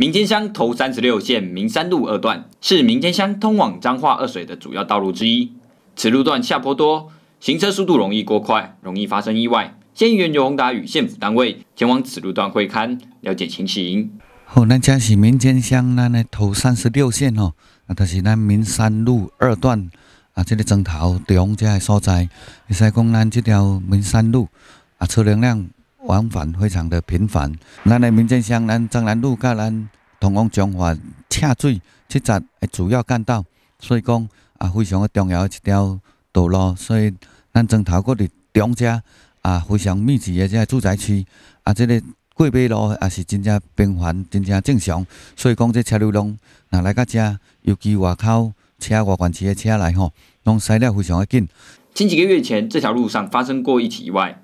民间乡头三十六线民山路二段是民间乡通往彰化二水的主要道路之一。此路段下坡多，行车速度容易过快，容易发生意外。建议员刘宏达与县府单位前往此路段会勘，了解情形。吼，咱正是民间乡咱的头三十六线哦，啊，但是咱民山路二段啊，这个尽头中这个所在，会使讲咱这条民山路啊，车流量。往返非常的频繁，咱的民政乡咱张南路甲咱通往中华赤水七十的主要干道，所以讲啊非常的重要的一条道路，所以咱枕头国伫中间啊非常密集的这个住宅区，啊，这个过马路也是真正频繁，真正正常，所以讲这车流拢哪来到遮，尤其外口车外环市的车来吼，拢塞了非常的紧。前几个月前，这条路上发生过一起意外。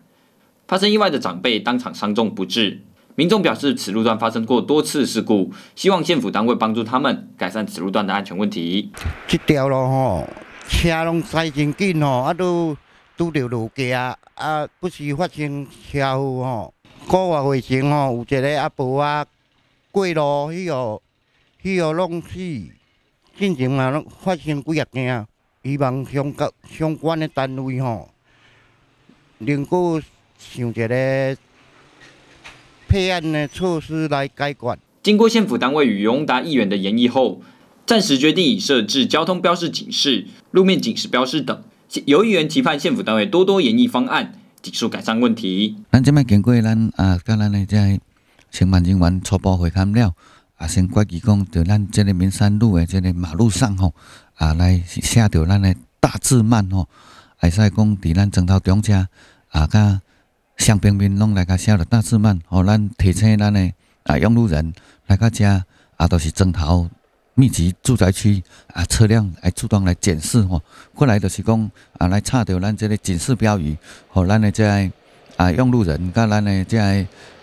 发生意外的长辈当场伤重不治，民众表示此路段发生过多次事故，希望县府单位帮助他们改善此路段的安全问题。这条路吼，车拢塞真紧吼，啊都拄着路结，啊不时发生车祸吼。个外卫生吼，有一个阿婆啊过路，迄哦迄哦弄死，进前也拢发生几廿件，希望相各相关的单位吼能够。想一个配案的措施来解决。经过县府单位与荣达议员的研议后，暂时决定以设置交通标示警示、路面警示标示等。由议员期盼县府单位多多研议方案，技速改善问题。咱这边经过咱啊，甲咱的这千办人员初步会勘了，啊，先决议讲，就咱这个民山路的这个马路上吼，啊，来写着咱的大字慢吼，来使讲，伫咱前头中车啊，甲。乡边边拢来甲写了大字曼，吼，咱提醒咱的啊，用路人来甲遮，啊，都是砖头密集住宅区啊，车辆来自动来检视吼，过来就是讲啊，来插着咱这个警示标语，吼，咱的遮啊，用路人甲咱的遮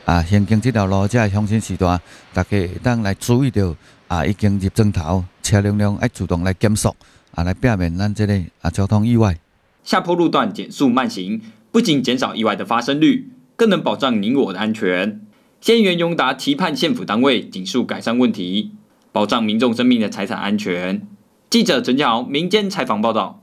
啊，行经这条路遮乡村时段，大家当来注意到啊，已经入砖头，车辆辆爱自动来减速，啊，来避免咱这个啊交通意外。下坡路段减速慢行。不仅减少意外的发生率，更能保障你我的安全。仙源永达期盼县府单位紧速改善问题，保障民众生命的财产安全。记者陈嘉豪民间采访报道。